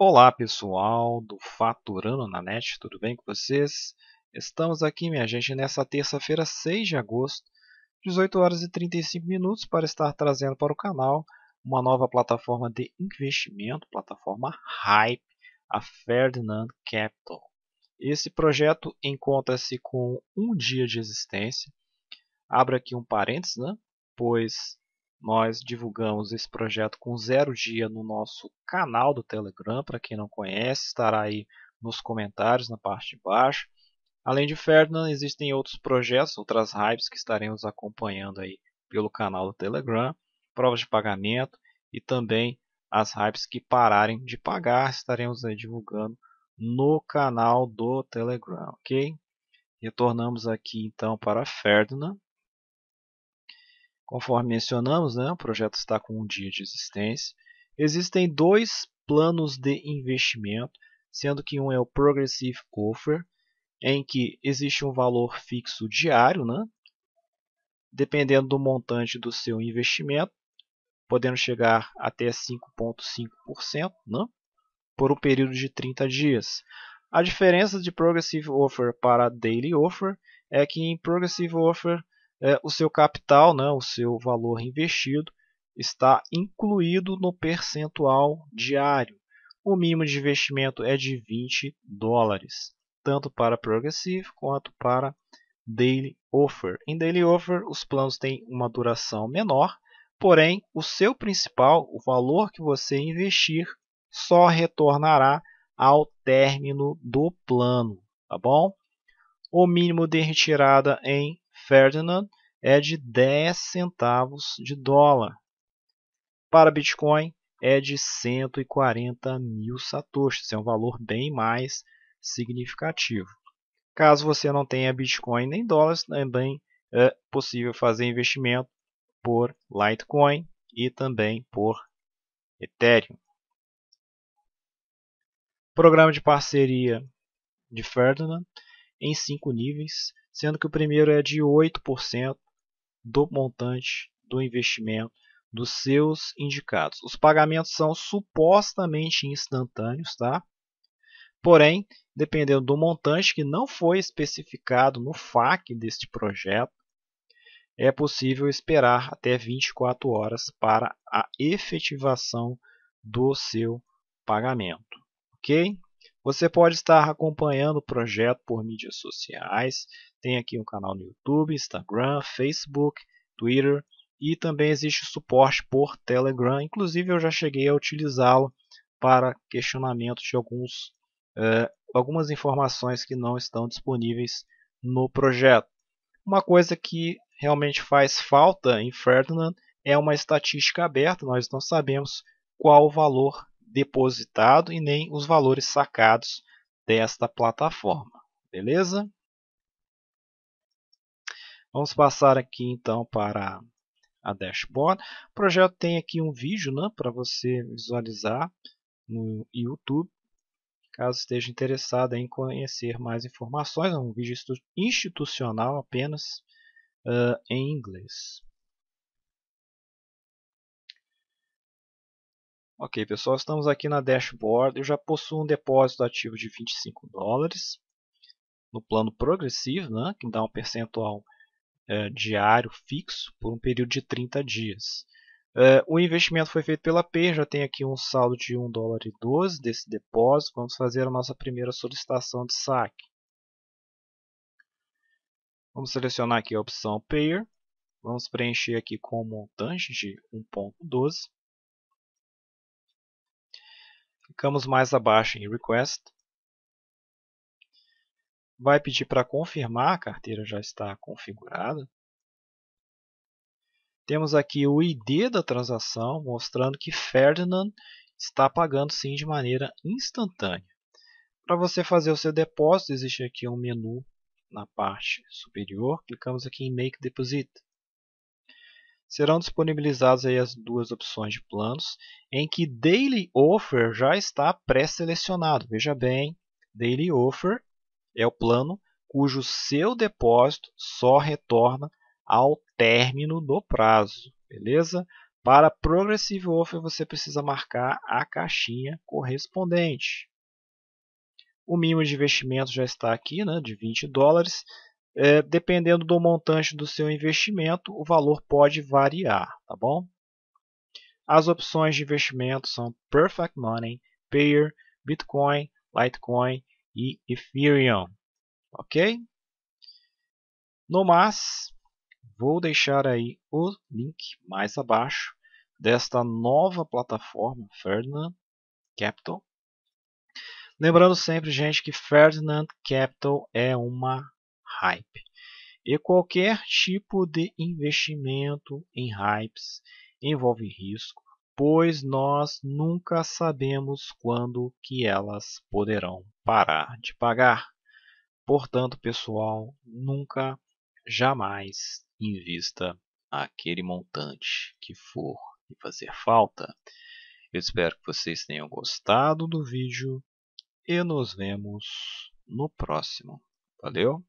Olá pessoal do Faturando na Net, tudo bem com vocês? Estamos aqui, minha gente, nessa terça-feira, 6 de agosto, 18 horas e 35 minutos, para estar trazendo para o canal uma nova plataforma de investimento, plataforma Hype, a Ferdinand Capital. Esse projeto encontra-se com um dia de existência. Abra aqui um parênteses, né? pois nós divulgamos esse projeto com zero dia no nosso canal do Telegram. Para quem não conhece, estará aí nos comentários na parte de baixo. Além de Ferdinand, existem outros projetos, outras hypes que estaremos acompanhando aí pelo canal do Telegram, provas de pagamento e também as hypes que pararem de pagar, estaremos aí divulgando no canal do Telegram, ok? Retornamos aqui então para Ferdinand. Conforme mencionamos, né, o projeto está com um dia de existência. Existem dois planos de investimento, sendo que um é o Progressive Offer, em que existe um valor fixo diário, né, dependendo do montante do seu investimento, podendo chegar até 5,5% né, por um período de 30 dias. A diferença de Progressive Offer para Daily Offer é que em Progressive Offer é, o seu capital, né, o seu valor investido, está incluído no percentual diário. O mínimo de investimento é de 20 dólares, tanto para Progressive quanto para Daily Offer. Em Daily Offer, os planos têm uma duração menor, porém, o seu principal, o valor que você investir, só retornará ao término do plano, tá bom? O mínimo de retirada em Ferdinand é de 10 centavos de dólar. Para Bitcoin é de 140 mil satoshis, é um valor bem mais significativo. Caso você não tenha Bitcoin nem dólares, também é possível fazer investimento por Litecoin e também por Ethereum. Programa de parceria de Ferdinand em cinco níveis, sendo que o primeiro é de 8% do montante do investimento dos seus indicados. Os pagamentos são supostamente instantâneos, tá? Porém, dependendo do montante que não foi especificado no FAQ deste projeto, é possível esperar até 24 horas para a efetivação do seu pagamento, ok? Você pode estar acompanhando o projeto por mídias sociais. Tem aqui um canal no YouTube, Instagram, Facebook, Twitter e também existe suporte por Telegram. Inclusive eu já cheguei a utilizá-lo para questionamento de alguns, eh, algumas informações que não estão disponíveis no projeto. Uma coisa que realmente faz falta em Ferdinand é uma estatística aberta, nós não sabemos qual o valor depositado e nem os valores sacados desta plataforma. Beleza? Vamos passar aqui então para a dashboard. O projeto tem aqui um vídeo né, para você visualizar no YouTube. Caso esteja interessado em conhecer mais informações, é um vídeo institucional apenas uh, em inglês. Ok, pessoal, estamos aqui na dashboard. Eu já possuo um depósito ativo de 25 dólares no plano progressivo, né, que dá um percentual é, diário fixo por um período de 30 dias. É, o investimento foi feito pela P, já tem aqui um saldo de 1 dólar e 12 desse depósito. Vamos fazer a nossa primeira solicitação de saque. Vamos selecionar aqui a opção Payer. Vamos preencher aqui com o montante de 1.12. Clicamos mais abaixo em Request. Vai pedir para confirmar, a carteira já está configurada. Temos aqui o ID da transação, mostrando que Ferdinand está pagando sim de maneira instantânea. Para você fazer o seu depósito, existe aqui um menu na parte superior. Clicamos aqui em Make Deposit serão disponibilizadas aí as duas opções de planos, em que Daily Offer já está pré-selecionado. Veja bem, Daily Offer é o plano cujo seu depósito só retorna ao término do prazo, beleza? Para Progressive Offer você precisa marcar a caixinha correspondente. O mínimo de investimento já está aqui, né, de 20 dólares. É, dependendo do montante do seu investimento, o valor pode variar, tá bom? As opções de investimento são Perfect Money, Payer, Bitcoin, Litecoin e Ethereum, ok? No mais, vou deixar aí o link mais abaixo desta nova plataforma Ferdinand Capital. Lembrando sempre, gente, que Ferdinand Capital é uma hype e qualquer tipo de investimento em hypes envolve risco, pois nós nunca sabemos quando que elas poderão parar de pagar. Portanto, pessoal, nunca jamais invista aquele montante que for e fazer falta. Eu espero que vocês tenham gostado do vídeo e nos vemos no próximo. Valeu!